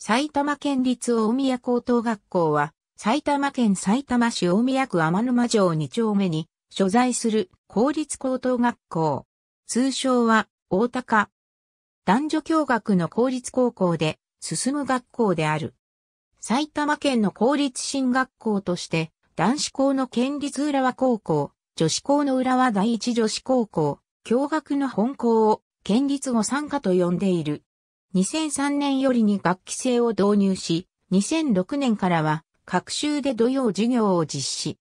埼玉県立大宮高等学校は、埼玉県埼玉市大宮区天沼城2丁目に所在する公立高等学校。通称は大高。男女共学の公立高校で進む学校である。埼玉県の公立進学校として、男子校の県立浦和高校、女子校の浦和第一女子高校、共学の本校を県立御参加と呼んでいる。2003年よりに学期制を導入し、2006年からは各週で土曜授業を実施。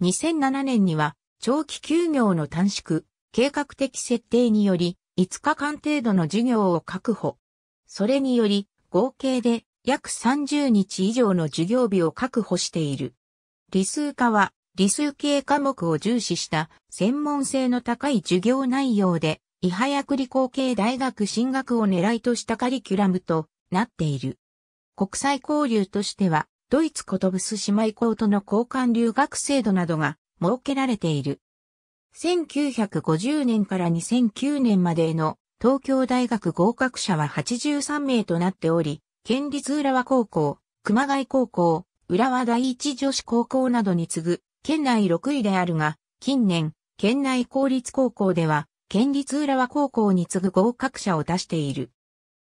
2007年には長期休業の短縮、計画的設定により5日間程度の授業を確保。それにより合計で約30日以上の授業日を確保している。理数科は理数系科目を重視した専門性の高い授業内容で伊薬理工系大学進学を狙いとしたカリキュラムとなっている。国際交流としては、ドイツコトブス姉妹校との交換留学制度などが設けられている。1950年から2009年までの東京大学合格者は83名となっており、県立浦和高校、熊谷高校、浦和第一女子高校などに次ぐ、県内6位であるが、近年、県内公立高校では、県立浦和高校に次ぐ合格者を出している。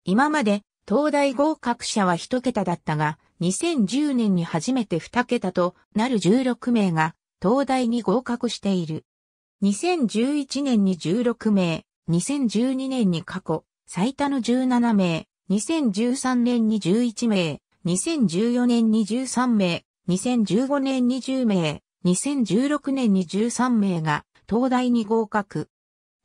今まで、東大合格者は1桁だったが、2010年に初めて2桁となる16名が、東大に合格している。2011年に16名、2012年に過去、最多の17名、2013年に11名、2014年に13名、2015年に10名、2016年に13名が東大に合格。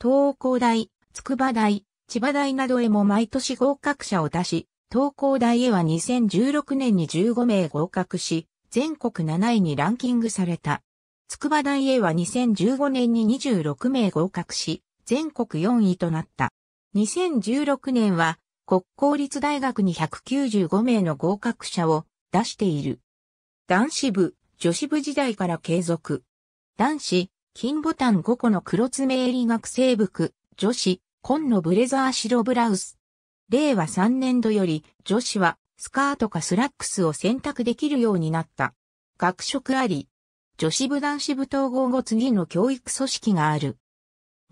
東工大、筑波大、千葉大などへも毎年合格者を出し、東工大へは2016年に15名合格し、全国7位にランキングされた。筑波大へは2015年に26名合格し、全国4位となった。2016年は国公立大学に195名の合格者を出している。男子部、女子部時代から継続。男子、金ボタン5個の黒爪襟学生服、女子、紺のブレザー白ブラウス。令和3年度より女子はスカートかスラックスを選択できるようになった。学食あり。女子部男子部統合後次の教育組織がある。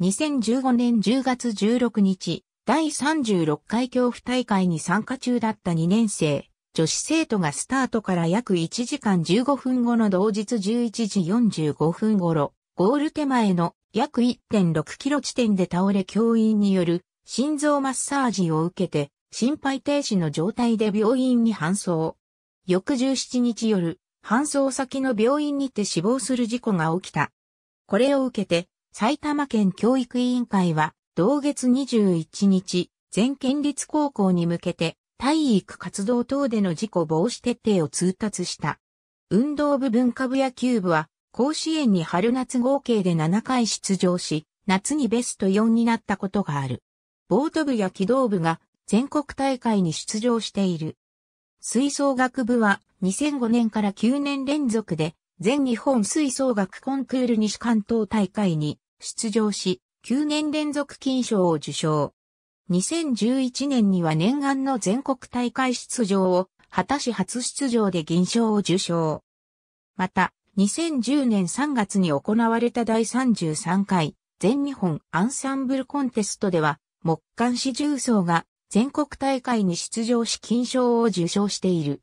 2015年10月16日、第36回恐怖大会に参加中だった2年生、女子生徒がスタートから約1時間15分後の同日11時45分頃、ゴール手前の約1.6キロ地点で倒れ教員による心臓マッサージを受けて心肺停止の状態で病院に搬送。翌17日夜、搬送先の病院にて死亡する事故が起きた。これを受けて、埼玉県教育委員会は、同月21日、全県立高校に向けて、体育活動等での事故防止徹底を通達した。運動部文化部野球部は、甲子園に春夏合計で7回出場し、夏にベスト4になったことがある。ボート部や機動部が全国大会に出場している。吹奏楽部は2005年から9年連続で全日本吹奏楽コンクール西関東大会に出場し、9年連続金賞を受賞。2011年には念願の全国大会出場を果たし初出場で銀賞を受賞。また、2010年3月に行われた第33回全日本アンサンブルコンテストでは、木管四重奏が全国大会に出場し金賞を受賞している。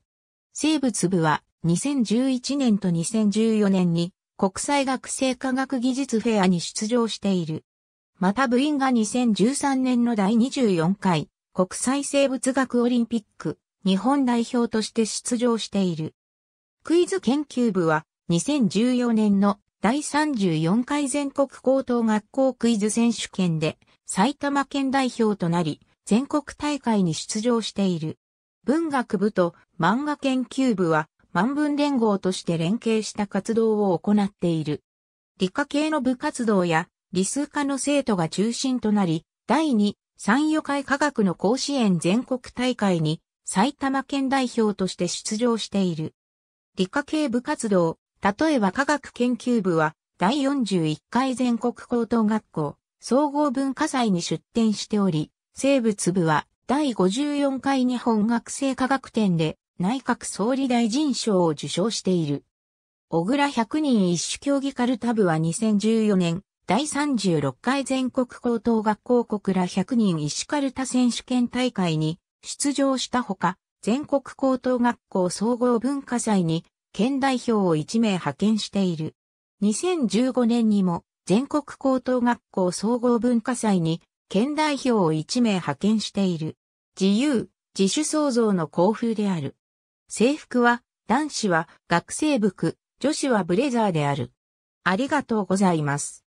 生物部は2011年と2014年に国際学生科学技術フェアに出場している。また部員が2013年の第24回国際生物学オリンピック日本代表として出場している。クイズ研究部は2014年の第34回全国高等学校クイズ選手権で埼玉県代表となり、全国大会に出場している。文学部と漫画研究部は万文連合として連携した活動を行っている。理科系の部活動や理数科の生徒が中心となり、第2、三・予会科学の甲子園全国大会に埼玉県代表として出場している。理科系部活動、例えば科学研究部は、第41回全国高等学校、総合文化祭に出展しており、生物部は、第54回日本学生科学展で、内閣総理大臣賞を受賞している。小倉100人一種競技カルタ部は2014年、第36回全国高等学校小倉100人一種カルタ選手権大会に出場したほか、全国高等学校総合文化祭に県代表を1名派遣している。2015年にも全国高等学校総合文化祭に県代表を1名派遣している。自由、自主創造の校風である。制服は男子は学生服、女子はブレザーである。ありがとうございます。